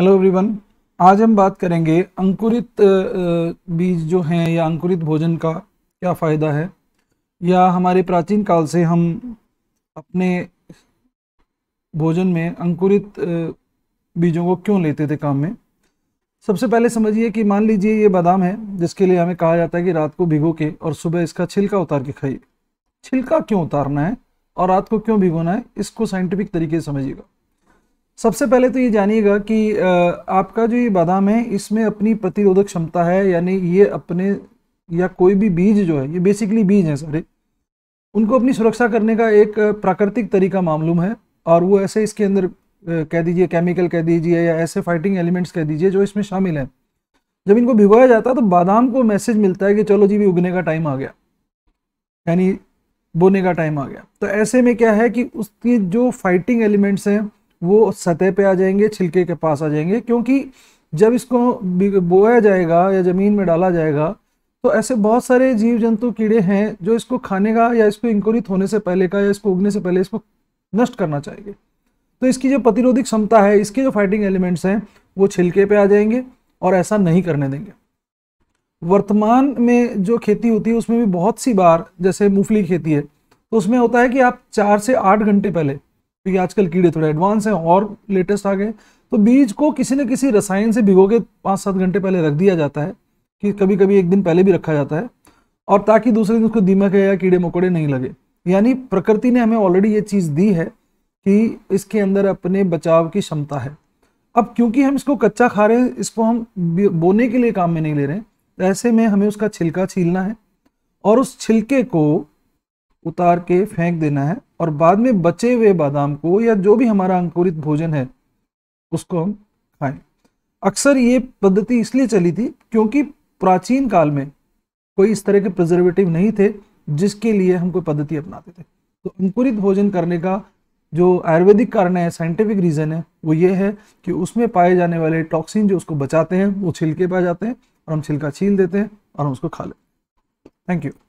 hello everyone आज हम बात करेंगे अंकुरित बीज जो हैं या अंकुरित भोजन का क्या फ़ायदा है या हमारे प्राचीन काल से हम अपने भोजन में अंकुरित बीजों को क्यों लेते थे काम में सबसे पहले समझिए कि मान लीजिए ये बादाम है जिसके लिए हमें कहा जाता है कि रात को भिगो के और सुबह इसका छिलका उतार के खाइए छिलका क्यों उतारना है और रात को क्यों भिगोना है इसको साइंटिफिक तरीके से समझिएगा सबसे पहले तो ये जानिएगा कि आपका जो ये बादाम है इसमें अपनी प्रतिरोधक क्षमता है यानी ये अपने या कोई भी बीज जो है ये बेसिकली बीज हैं सारे उनको अपनी सुरक्षा करने का एक प्राकृतिक तरीका मालूम है और वो ऐसे इसके अंदर कह दीजिए केमिकल कह दीजिए या ऐसे फाइटिंग एलिमेंट्स कह दीजिए जो इसमें शामिल हैं जब इनको भिगोया जाता है तो बादाम को मैसेज मिलता है कि चलो जी भी उगने का टाइम आ गया यानी बोने का टाइम आ गया तो ऐसे में क्या है कि उसकी जो फाइटिंग एलिमेंट्स हैं वो सतह पे आ जाएंगे छिलके के पास आ जाएंगे क्योंकि जब इसको बोया जाएगा या ज़मीन में डाला जाएगा तो ऐसे बहुत सारे जीव जंतु कीड़े हैं जो इसको खाने का या इसको इंकुरित होने से पहले का या इसको उगने से पहले इसको नष्ट करना चाहिए तो इसकी जो प्रतिरोधी क्षमता है इसके जो फाइटिंग एलिमेंट्स हैं वो छिलके पे आ जाएंगे और ऐसा नहीं करने देंगे वर्तमान में जो खेती होती है उसमें भी बहुत सी बार जैसे मूंगफली खेती है तो उसमें होता है कि आप चार से आठ घंटे पहले क्योंकि आजकल कीड़े थोड़े एडवांस हैं और लेटेस्ट आ गए तो बीज को किसी न किसी रसायन से भिगो के पाँच सात घंटे पहले रख दिया जाता है कि कभी कभी एक दिन पहले भी रखा जाता है और ताकि दूसरे दिन उसको दीमक है या कीड़े मकोड़े नहीं लगे यानी प्रकृति ने हमें ऑलरेडी ये चीज़ दी है कि इसके अंदर अपने बचाव की क्षमता है अब क्योंकि हम इसको कच्चा खा रहे हैं इसको हम बोने के लिए काम में नहीं ले रहे हैं तो ऐसे में हमें उसका छिलका छीलना है और उस छिलके को उतार के फेंक देना है और बाद में बचे हुए बादाम को या जो भी हमारा अंकुरित भोजन है उसको हम खाएं अक्सर ये पद्धति इसलिए चली थी क्योंकि प्राचीन काल में कोई इस तरह के प्रिजर्वेटिव नहीं थे जिसके लिए हम कोई पद्धति अपनाते थे तो अंकुरित भोजन करने का जो आयुर्वेदिक कारण है साइंटिफिक रीज़न है वो ये है कि उसमें पाए जाने वाले टॉक्सिन जो उसको बचाते हैं वो छिलके पाए जाते हैं और हम छिलका छील देते हैं और हम उसको खा लेते हैं थैंक यू